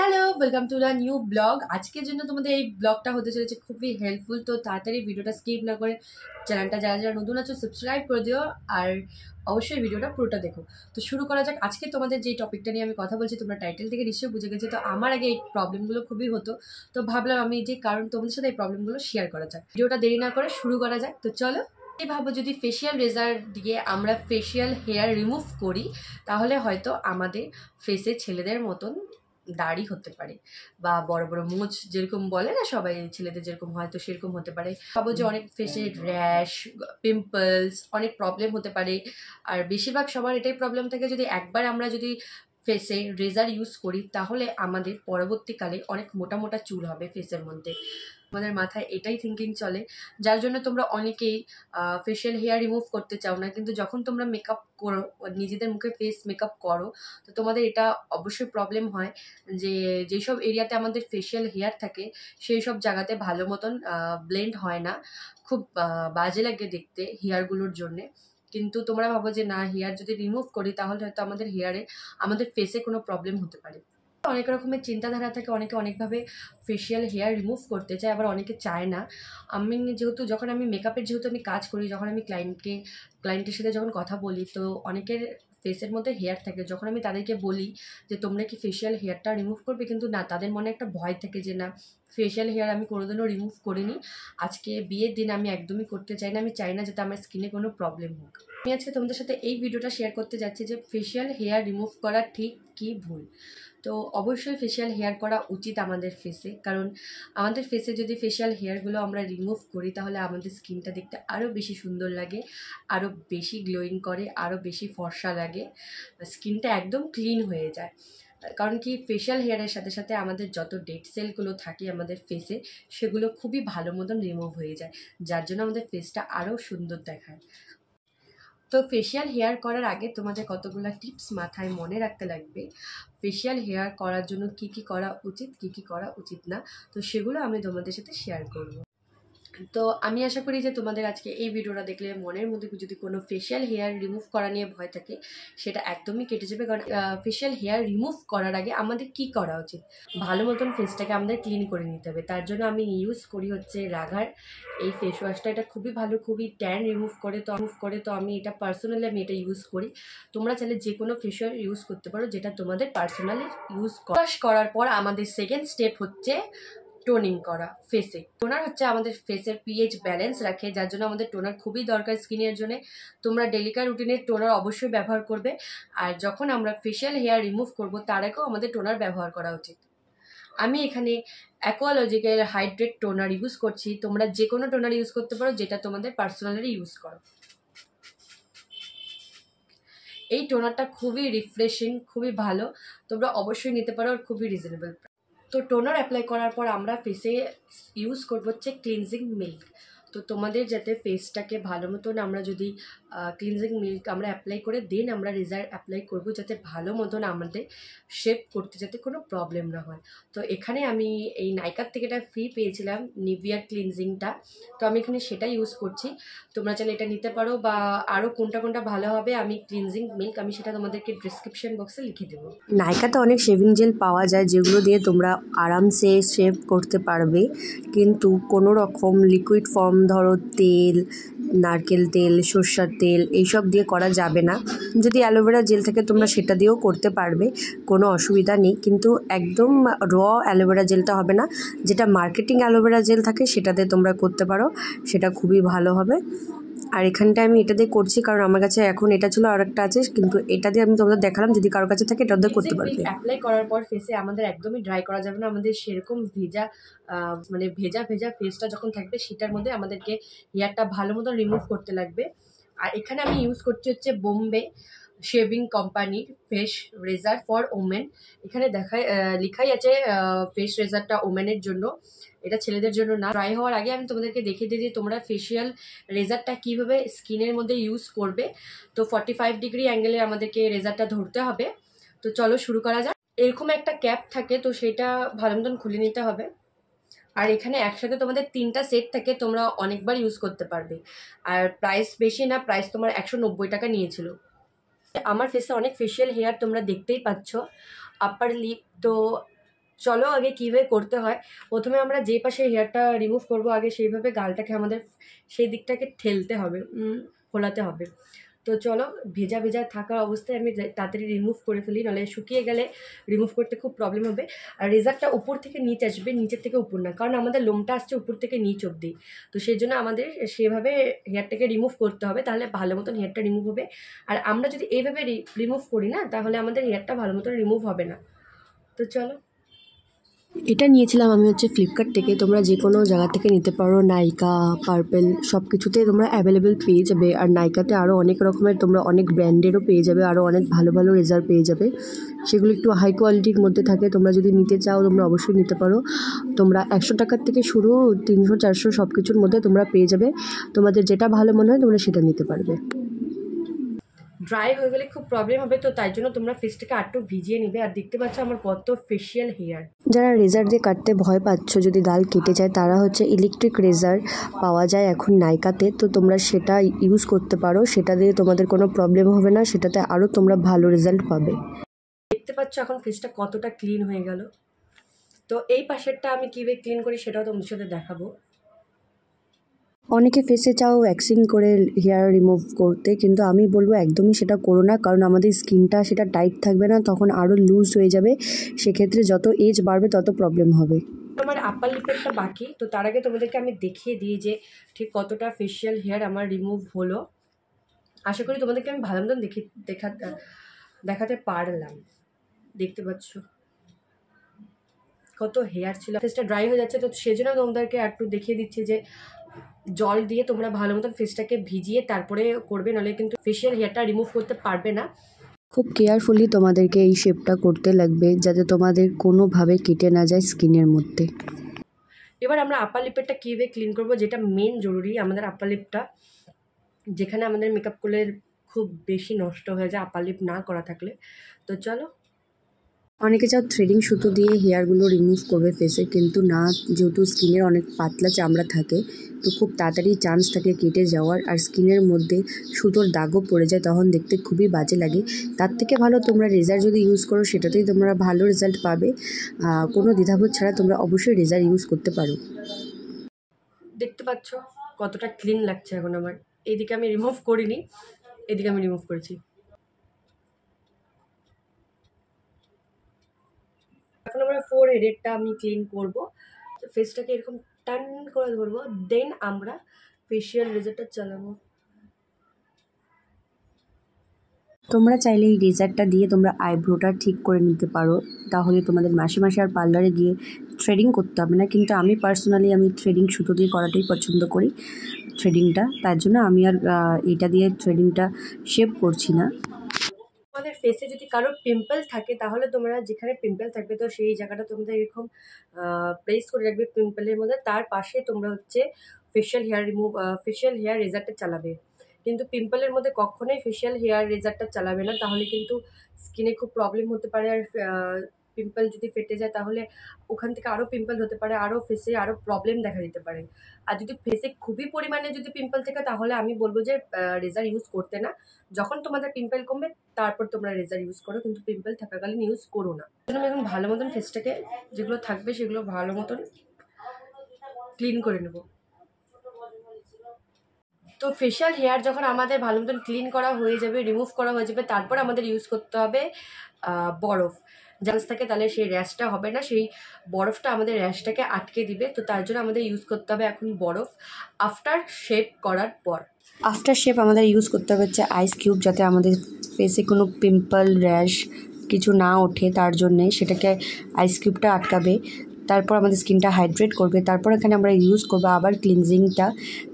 hello welcome to the new blog আজকের জন্য তোমাদের এই ব্লগটা হতে চলেছে খুবই হেল্পফুল তো তাড়াতাড়ি ভিডিওটা স্কিপ না করে চ্যানেলটা যারা যারা নতুন আছো সাবস্ক্রাইব করে দিও আর অবশ্যই ভিডিওটা পুরোটা দেখো তো শুরু করা যাক আজকে তোমাদের যে টপিকটা নিয়ে আমি কথা বলছি তোমরা টাইটেল থেকে নিশ্চয়ই বুঝে গেছো তো আমার আগে এই প্রবলেমগুলো খুবই হতো তো ভাবলাম আমি যে কারণ তোমাদের সাথে এই প্রবলেমগুলো শেয়ার করা যাক ভিডিওটা দেরি না করে শুরু করা যাক তো চলো এই ভাবো যদি ফেশিয়াল রেজার দিয়ে আমরা ফেশিয়াল হেয়ার রিমুভ করি তাহলে হয়তো আমাদের ফেসে ছেলেদের মতন দাড়ি হতে পারে বা বড় বড় মোচ যেরকম বলে না সবাই ছেলেদের যেরকম হয় তো সেরকম হতে পারে ভাবো যে অনেক ফেসে র্যাশ পিম্পলস অনেক প্রবলেম হতে পারে আর বেশিরভাগ সবার এটাই প্রবলেম থাকে যদি একবার আমরা যদি ফেসে রেজার ইউজ করি তাহলে আমাদের পরবর্তীকালে অনেক মোটা মোটা চুল হবে ফেসের মধ্যে আমাদের মাথায় এটাই থিঙ্কিং চলে যার জন্য তোমরা অনেকেই ফেশিয়াল হেয়ার রিমুভ করতে চাও না কিন্তু যখন তোমরা মেকআপ করো নিজেদের মুখে ফেস মেকআপ করো তো তোমাদের এটা অবশ্যই প্রবলেম হয় যে যেসব এরিয়াতে আমাদের ফেশিয়াল হেয়ার থাকে সেই সব জায়গাতে ভালো মতন ব্লেন্ড হয় না খুব বাজে লাগে দেখতে হেয়ারগুলোর জন্যে কিন্তু তোমরা ভাবো যে না হেয়ার যদি রিমুভ করি তাহলে হয়তো আমাদের হেয়ারে আমাদের ফেসে কোনো প্রবলেম হতে পারে অনেক রকমের চিন্তাধারা থাকে অনেকে অনেকভাবে ফেশিয়াল হেয়ার রিমুভ করতে চায় আবার অনেকে চায় না আমি যেহেতু যখন আমি মেকআপের যেহেতু আমি কাজ করি যখন আমি ক্লায়েন্টকে ক্লায়েন্টের সাথে যখন কথা বলি তো অনেকের ফেসের মধ্যে হেয়ার থাকে যখন আমি তাদেরকে বলি যে তোমরা কি ফেশিয়াল হেয়ারটা রিমুভ করবে কিন্তু না তাদের মনে একটা ভয় থাকে যে না ফেশিয়াল হেয়ার আমি কোনোদিনও রিমুভ করিনি আজকে বিয়ের দিন আমি একদমই করতে চাই না আমি চাই না যাতে আমার স্কিনে কোনো প্রবলেম হোক আমি আজকে তোমাদের সাথে এই ভিডিওটা শেয়ার করতে যাচ্ছি যে ফেশিয়াল হেয়ার রিমুভ করা ঠিক কি ভুল তো অবশ্যই ফেশিয়াল হেয়ার করা উচিত আমাদের ফেসে কারণ আমাদের ফেসে যদি ফেশিয়াল হেয়ারগুলো আমরা রিমুভ করি তাহলে আমাদের স্কিনটা দেখতে আরও বেশি সুন্দর লাগে আরও বেশি গ্লোয়িং করে আরও বেশি ফর্সা লাগে স্কিনটা একদম ক্লিন হয়ে যায় কারণ কি ফেশিয়াল হেয়ারের সাথে সাথে আমাদের যত ডেড সেলগুলো থাকে আমাদের ফেসে সেগুলো খুবই ভালো মতন রিমুভ হয়ে যায় যার জন্য আমাদের ফেসটা আরও সুন্দর দেখায় তো ফেশিয়াল হেয়ার করার আগে তোমাদের কতগুলো টিপস মাথায় মনে রাখতে লাগবে ফেশিয়াল হেয়ার করার জন্য কি কি করা উচিত কি কি করা উচিত না তো সেগুলো আমি তোমাদের সাথে শেয়ার করব তো আমি আশা করি যে তোমাদের আজকে এই ভিডিওটা দেখলে মনের মধ্যে যদি কোনো ফেশিয়াল হেয়ার রিমুভ করা নিয়ে ভয় থাকে সেটা একদমই কেটে যাবে কারণ ফেশিয়াল হেয়ার রিমুভ করার আগে আমাদের কি করা উচিত ভালো মতন ফেসটাকে আমাদের ক্লিন করে নিতে হবে তার জন্য আমি ইউজ করি হচ্ছে রাঘার এই ফেস ওয়াশটা এটা খুবই ভালো খুবই ট্যান রিমুভ করে তো রিমুভ করে তো আমি এটা পার্সোনালি আমি এটা ইউজ করি তোমরা চাইলে যে কোনো ফেশিয়াল ইউজ করতে পারো যেটা তোমাদের পার্সোনালি ইউজ করার পর আমাদের সেকেন্ড স্টেপ হচ্ছে টোনিং করা ফেসে টোনার হচ্ছে আমাদের ফেসের পিএইচ ব্যালেন্স রাখে যার জন্য আমাদের টোনার খুবই দরকার স্কিনের জন্য তোমরা ডেলিকা রুটিনের টোনার অবশ্যই ব্যবহার করবে আর যখন আমরা ফেশিয়াল হেয়ার রিমুভ করব তার আগেও আমাদের টোনার ব্যবহার করা উচিত আমি এখানে অ্যাকোয়ালজিক্যাল হাইড্রেট টোনার ইউজ করছি তোমরা যে কোনো টোনার ইউজ করতে পারো যেটা তোমাদের পার্সোনালি ইউজ করো এই টোনারটা খুবই রিফ্রেশিং খুবই ভালো তোমরা অবশ্যই নিতে পারো আর খুবই রিজনেবল তো টোনার অ্যাপ্লাই করার পর আমরা ফেসে ইউজ করবো হচ্ছে ক্লিনজিং মিল্ক তো তোমাদের যাতে ফেসটাকে ভালো মতন আমরা যদি ক্লিনজিং মিল্ক আমরা অ্যাপ্লাই করে দেন আমরা রেজাল্ট অ্যাপ্লাই করব যাতে ভালো মতন আমাদের শেপ করতে যাতে কোনো প্রবলেম না হয় তো এখানে আমি এই নাইকার থেকে এটা ফ্রি পেয়েছিলাম নিভিয়ার ক্লিনজিংটা তো আমি এখানে সেটা ইউজ করছি তোমরা চাইলে এটা নিতে পারো বা আরও কোনটা কোনটা ভালো হবে আমি ক্লিনজিং মিল্ক আমি সেটা তোমাদেরকে ডিসক্রিপশন বক্সে লিখে দেবো নাইকাতে অনেক শেভিং জেল পাওয়া যায় যেগুলো দিয়ে তোমরা আরামসে শেভ করতে পারবে কিন্তু কোনো রকম লিকুইড ফর্ম ধরো তেল নারকেল তেল সর্ষার তেল এইসব দিয়ে করা যাবে না যদি অ্যালোভেরা জেল থাকে তোমরা সেটা দিয়েও করতে পারবে কোনো অসুবিধা নেই কিন্তু একদম র অ্যালোভেরা জেলটা হবে না যেটা মার্কেটিং অ্যালোভেরা জেল থাকে সেটাতে তোমরা করতে পারো সেটা খুবই ভালো হবে আর এখানটায় আমি এটা দিয়ে করছি কারণ আমার কাছে এখন এটা ছিল আর একটা আছে কিন্তু এটা দিয়ে আমি তোমাদের দেখালাম যদি কারোর কাছে থাকে এটা করতে পারবে অ্যাপ্লাই করার পর ফেসে আমাদের একদমই ড্রাই করা যাবে না আমাদের সেরকম ভেজা মানে ভেজা ভেজা ফেসটা যখন থাকবে সেটার মধ্যে আমাদেরকে হেয়ারটা ভালো মতো রিমুভ করতে লাগবে আর এখানে আমি ইউজ করছি হচ্ছে বোম্বে শেভিং কোম্পানির ফেস রেজার ফর ওমেন এখানে দেখায় লেখাই আছে ফেস রেজারটা ওমেনের জন্য এটা ছেলেদের জন্য না ড্রাই হওয়ার আগে আমি তোমাদেরকে দেখিয়ে দিই যে তোমরা ফেশিয়াল রেজারটা কীভাবে স্কিনের মধ্যে ইউজ করবে তো ফর্টি ফাইভ ডিগ্রি অ্যাঙ্গেলে আমাদেরকে রেজারটা ধরতে হবে তো চলো শুরু করা যাক এরকম একটা ক্যাপ থাকে তো সেটা ভালো মতন খুলে নিতে হবে আর এখানে একসাথে তোমাদের তিনটা সেট থাকে তোমরা অনেকবার ইউজ করতে পারবে আর প্রাইস বেশি না প্রাইস তোমার একশো টাকা নিয়েছিল আমার ফেসে অনেক ফেশিয়াল হেয়ার তোমরা দেখতেই পাচ্ছ আপার লিপ তো চলো আগে কীভাবে করতে হয় প্রথমে আমরা যে পাশে হেয়ারটা রিমুভ করব আগে সেইভাবে গালটাকে আমাদের সেই দিকটাকে ঠেলতে হবে ফোলাতে হবে তো চলো ভেজা ভেজা থাকা অবস্থায় আমি তাড়াতাড়ি রিমুভ করে ফেলি নাহলে শুকিয়ে গেলে রিমুভ করতে খুব প্রবলেম হবে আর রেজারটা উপর থেকে নিচ আসবে নিচের থেকে উপর না কারণ আমাদের লোমটা আসছে উপর থেকে নিচ অবধি তো সেই জন্য আমাদের সেভাবে হেয়ারটাকে রিমুভ করতে হবে তাহলে ভালো মতন হেয়ারটা রিমুভ হবে আর আমরা যদি এইভাবে রিমুভ করি না তাহলে আমাদের হেয়ারটা ভালো মতন রিমুভ হবে না তো চলো এটা নিয়েছিলাম আমি হচ্ছে ফ্লিপকার্ট থেকে তোমরা যে কোনো জায়গা থেকে নিতে পারো নাইকা পার্পেল সব কিছুতে তোমরা অ্যাভেলেবেল পেয়ে যাবে আর নাইকাতে আরও অনেক রকমের তোমরা অনেক ব্র্যান্ডেরও পেয়ে যাবে আরও অনেক ভালো ভালো রেজাল্ট পেয়ে যাবে সেগুলো একটু হাই কোয়ালিটির মধ্যে থাকে তোমরা যদি নিতে চাও তোমরা অবশ্যই নিতে পারো তোমরা একশো টাকার থেকে শুরু তিনশো চারশো সব কিছুর মধ্যে তোমরা পেয়ে যাবে তোমাদের যেটা ভালো মনে হয় তোমরা সেটা নিতে পারবে ড্রাই হয়ে গেলে খুব প্রবলেম হবে তো তাই জন্য তোমরা ফেসটাকে আরটু ভিজিয়ে নেবে আর দেখতে পাচ্ছ আমার কত ফেশিয়াল হেয়ার যারা রেজার দিয়ে কাটতে ভয় পাচ্ছ যদি ডাল কেটে যায় তারা হচ্ছে ইলেকট্রিক রেজার পাওয়া যায় এখন নাইকাতে তো তোমরা সেটা ইউজ করতে পারো সেটা দিয়ে তোমাদের কোনো প্রবলেম হবে না সেটাতে আরও তোমরা ভালো রেজাল্ট পাবে দেখতে পাচ্ছ এখন ফেসটা কতটা ক্লিন হয়ে গেল তো এই পাশেরটা আমি কীভাবে ক্লিন করি সেটাও তোমাদের সাথে দেখাবো অনেকে ফেসে চাও ওয়্যাক্সিং করে হেয়ার রিমুভ করতে কিন্তু আমি বলবো একদমই সেটা করো না কারণ আমাদের স্কিনটা সেটা টাইট থাকবে না তখন আরও লুজ হয়ে যাবে সেক্ষেত্রে যত এজ বাড়বে তত প্রবলেম হবে আমার আপার লিপেরটা বাকি তো তার আগে তোমাদেরকে আমি দেখিয়ে দিই যে ঠিক কতটা ফেশিয়াল হেয়ার আমার রিমুভ হলো আশা করি তোমাদেরকে আমি ভালো মতন দেখি দেখা দেখাতে পারলাম দেখতে পাচ্ছ কত হেয়ার ছিল ফেসটা ড্রাই হয়ে যাচ্ছে তো সেজন্য তোমাদেরকে একটু দেখিয়ে দিচ্ছি যে জল দিয়ে তোমরা ভালো মতন ফেসটাকে ভিজিয়ে তারপরে করবে নাহলে কিন্তু ফেসিয়াল হেয়ারটা রিমুভ করতে পারবে না খুব কেয়ারফুলি তোমাদেরকে এই শেপটা করতে লাগবে যাতে তোমাদের কোনোভাবে কেটে না যায় স্কিনের মধ্যে এবার আমরা আপার লিপেরটা কীভাবে ক্লিন করব যেটা মেন জরুরি আমাদের আপার লিপটা যেখানে আমাদের মেকআপ করলে খুব বেশি নষ্ট হয়ে যায় আপার লিপ না করা থাকলে তো চলো অনেকে চাও থ্রেডিং সুতো দিয়ে হেয়ারগুলো রিমুভ করবে ফেসে কিন্তু না যেহেতু স্কিনের অনেক পাতলা চামড়া থাকে তো খুব তাড়াতাড়ি চান্স থাকে কেটে যাওয়ার আর স্কিনের মধ্যে সুতোর দাগও পড়ে যায় তখন দেখতে খুবই বাজে লাগে তার থেকে ভালো তোমরা রেজার যদি ইউজ করো সেটাতেই তোমরা ভালো রেজাল্ট পাবে কোনো দ্বিধাবোধ ছাড়া তোমরা অবশ্যই রেজার ইউজ করতে পারো দেখতে পাচ্ছ কতটা ক্লিন লাগছে এখন আমার এইদিকে আমি রিমুভ করিনি এদিকে আমি রিমুভ করেছি এখন আমরা ফোর হেডেডটা আমি ক্লিন করবো ফেসটাকে এরকম টান করে ধরবো দেন আমরা ফেশিয়াল রেজারটা চালাবো তোমরা চাইলে এই রেজারটা দিয়ে তোমরা আইব্রোটা ঠিক করে নিতে পারো তাহলে তোমাদের মাসে মাসে আর পার্লারে গিয়ে থ্রেডিং করতে হবে না কিন্তু আমি পার্সোনালি আমি থ্রেডিং সুতো দিয়ে করাটাই পছন্দ করি থ্রেডিংটা তার জন্য আমি আর এটা দিয়ে থ্রেডিংটা শেপ করছি না ফেসে যদি কারো পিম্পল থাকে তাহলে তোমরা যেখানে পিম্পল থাকবে তো সেই জায়গাটা তোমাদের এরকম প্লেস করে রাখবে পিম্পলের মধ্যে তার পাশে তোমরা হচ্ছে facial hair remove facial hair রেজারটা চালাবে কিন্তু পিম্পলের মধ্যে কখনোই ফেশিয়াল হেয়ার রেজারটা চালাবে না তাহলে কিন্তু স্কিনে খুব প্রবলেম হতে পারে আর পিম্পল যদি ফেটে যায় তাহলে ওখান থেকে আরও পিম্পল হতে পারে আরও ফেসে আরও প্রবলেম দেখা দিতে পারে আর যদি ফেসে খুবই পরিমাণে যদি পিম্পল থাকে তাহলে আমি বলবো যে রেজার ইউজ করতে না যখন তোমাদের পিম্পল কমবে তারপর তোমরা রেজার ইউজ করো কিন্তু পিম্পল থাকাকালীন ইউজ করো না আমি এখন ভালো মতন ফেসটাকে যেগুলো থাকবে সেগুলো ভালো মতন ক্লিন করে নেবো তো ফেশিয়াল হেয়ার যখন আমাদের ভালো মতন ক্লিন করা হয়ে যাবে রিমুভ করা হয়ে যাবে তারপর আমাদের ইউজ করতে হবে বরফ জার্মস থাকে তাহলে সেই র্যাশটা হবে না সেই বরফটা আমাদের র্যাশটাকে আটকে দিবে তো তার জন্য আমাদের ইউজ করতে হবে এখন বরফ আফটার শেপ করার পর আফটার শেপ আমাদের ইউজ করতে হবে হচ্ছে আইস কিউব যাতে আমাদের ফেসে কোনো পিম্পল র্যাশ কিছু না ওঠে তার জন্যে সেটাকে আইস কিউবটা আটকাবে তারপর আমাদের স্কিনটা হাইড্রেট করবে তারপর এখানে আমরা ইউজ করবো আবার ক্লিনজিংটা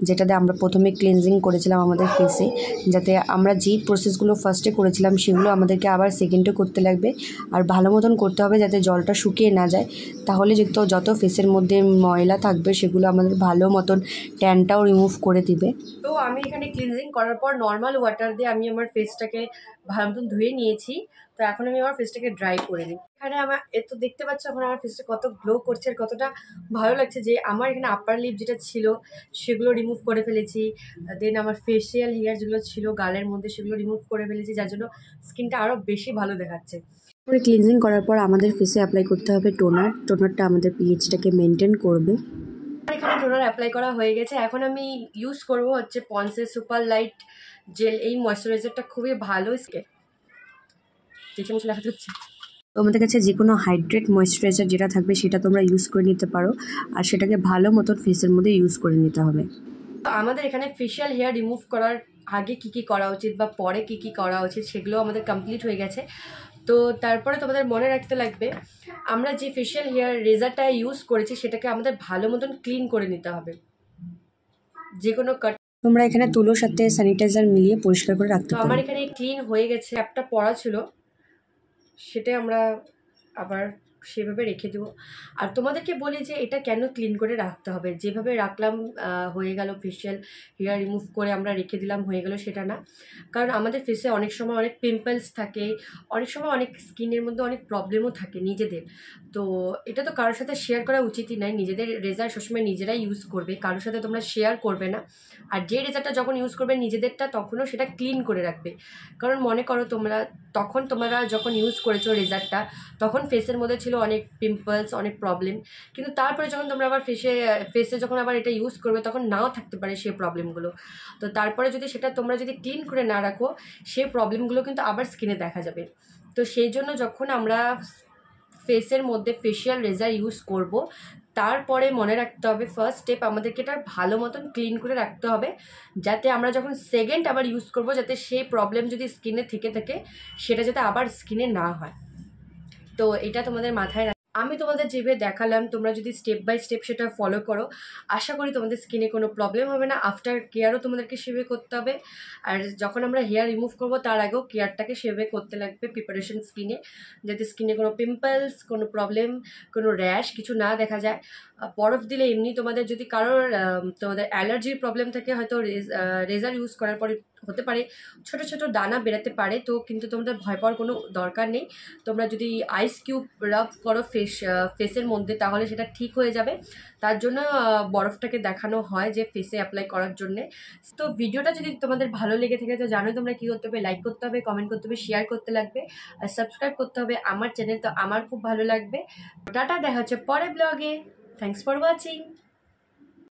যেটাতে আমরা প্রথমে ক্লিনজিং করেছিলাম আমাদের ফেসে যাতে আমরা যেই প্রসেসগুলো ফার্স্টে করেছিলাম সেগুলো আমাদেরকে আবার সেকেন্ডে করতে লাগবে আর ভালো মতন করতে হবে যাতে জলটা শুকিয়ে না যায় তাহলে যত যত ফেসের মধ্যে ময়লা থাকবে সেগুলো আমাদের ভালো মতন ট্যানটাও রিমুভ করে দিবে তো আমি এখানে ক্লিনজিং করার পর নর্মাল ওয়াটার দিয়ে আমি আমার ফেসটাকে ভালো মতন ধুয়ে নিয়েছি তো এখন আমি আমার ফেসটাকে ড্রাই করে নিই এখানে আমার এত দেখতে পাচ্ছ এখন আমার ফেসটা কত গ্লো করছে আর কতটা ভালো লাগছে যে আমার এখানে আপার লিপ যেটা ছিল সেগুলো রিমুভ করে ফেলেছি দেন আমার ফেসিয়াল হেয়ার যেগুলো ছিল গালের মধ্যে সেগুলো রিমুভ করে ফেলেছি যার জন্য স্কিনটা আরও বেশি ভালো দেখাচ্ছে পরে ক্লিনজিং করার পর আমাদের ফেসে অ্যাপ্লাই করতে হবে টোনার টোনারটা আমাদের পিএইচটাকে মেনটেন করবে এখানে টোনার অ্যাপ্লাই করা হয়ে গেছে এখন আমি ইউজ করব হচ্ছে পন্সে সুপার লাইট জেল এই ময়শ্চারাইজারটা খুবই ভালো স্কে চেঁচে মুখে দেখা যাচ্ছে তোমাদের কাছে যে কোনো হাইড্রেট ময়েশ্চারাইজার যেটা থাকবে সেটা তোমরা ইউজ করে নিতে পারো আর সেটাকে ভালো মতন ফেসের মধ্যে ইউজ করে নিতে হবে আমাদের এখানে ফেশিয়াল হেয়ার রিমুভ করার আগে কি কি করা উচিত বা পরে কি কি করা উচিত সেগুলো আমাদের কমপ্লিট হয়ে গেছে তো তারপরে তোমাদের মনে রাখতে লাগবে আমরা যে ফেশিয়াল হেয়ার রেজারটা ইউজ করেছি সেটাকে আমাদের ভালো মতন ক্লিন করে নিতে হবে যে কোনো কাট তোমরা এখানে তুলোর সাথে স্যানিটাইজার মিলিয়ে পরিষ্কার করে রাখতে আমার এখানে ক্লিন হয়ে গেছে অ্যাপটা পড়া ছিল সেটা আমরা আবার সেভাবে রেখে দেবো আর তোমাদেরকে বলি যে এটা কেন ক্লিন করে রাখতে হবে যেভাবে রাখলাম হয়ে গেল ফেশিয়াল হেয়ার রিমুভ করে আমরা রেখে দিলাম হয়ে গেল সেটা না কারণ আমাদের ফেসে অনেক সময় অনেক পিম্পলস থাকে অনেক সময় অনেক স্কিনের মধ্যে অনেক প্রবলেমও থাকে নিজেদের তো এটা তো কারোর সাথে শেয়ার করা উচিতই নয় নিজেদের রেজাল্ট সবসময় নিজেরাই ইউজ করবে কারোর সাথে তোমরা শেয়ার করবে না আর যে রেজাল্টটা যখন ইউজ করবে নিজেদেরটা তখনও সেটা ক্লিন করে রাখবে কারণ মনে করো তোমরা তখন তোমরা যখন ইউজ করেছো রেজাল্টটা তখন ফেসের মধ্যে ছিল অনেক পিম্পলস অনেক প্রবলেম কিন্তু তারপরে যখন তোমরা আবার ফেসে ফেসে যখন আবার এটা ইউজ করবে তখন নাও থাকতে পারে সেই প্রবলেমগুলো তো তারপরে যদি সেটা তোমরা যদি ক্লিন করে না রাখো সেই প্রবলেমগুলো কিন্তু আবার স্কিনে দেখা যাবে তো সেই জন্য যখন আমরা ফেসের মধ্যে ফেশিয়াল রেজার ইউজ করব তারপরে মনে রাখতে হবে ফার্স্ট স্টেপ আমাদেরকে এটা ভালো মতন ক্লিন করে রাখতে হবে যাতে আমরা যখন সেকেন্ড আবার ইউজ করব যাতে সেই প্রবলেম যদি স্কিনে থেকে থাকে সেটা যাতে আবার স্কিনে না হয় তো এটা তোমাদের মাথায় আমি তোমাদের যেভাবে দেখালাম তোমরা যদি স্টেপ বাই স্টেপ সেটা ফলো করো আশা করি তোমাদের স্কিনে কোনো প্রবলেম হবে না আফটার কেয়ারও তোমাদেরকে সেভাবে করতে হবে আর যখন আমরা হেয়ার রিমুভ করব তার আগেও কেয়ারটাকে সেভাবে করতে লাগবে প্রিপারেশন স্কিনে যাতে স্কিনে কোনো পিম্পলস কোনো প্রবলেম কোনো র্যাশ কিছু না দেখা যায় বরফ দিলে এমনি তোমাদের যদি কারোর তোমাদের অ্যালার্জির প্রবলেম থাকে হয়তো রেজার ইউজ করার পরে হতে পারে ছোট ছোট দানা বেরোতে পারে তো কিন্তু তোমাদের ভয় পাওয়ার কোনো দরকার নেই তোমরা যদি আইস কিউব রাব করো ফেস ফেসের মধ্যে তাহলে সেটা ঠিক হয়ে যাবে তার জন্য বরফটাকে দেখানো হয় যে ফেসে অ্যাপ্লাই করার জন্যে তো ভিডিওটা যদি তোমাদের ভালো লেগে থাকে তো জানো তোমরা কী করতে হবে লাইক করতে হবে কমেন্ট করতে হবে শেয়ার করতে লাগবে আর সাবস্ক্রাইব করতে হবে আমার চ্যানেল তো আমার খুব ভালো লাগবে টাটা দেখা হচ্ছে পরে ব্লগে থ্যাংকস ফর ওয়াচিং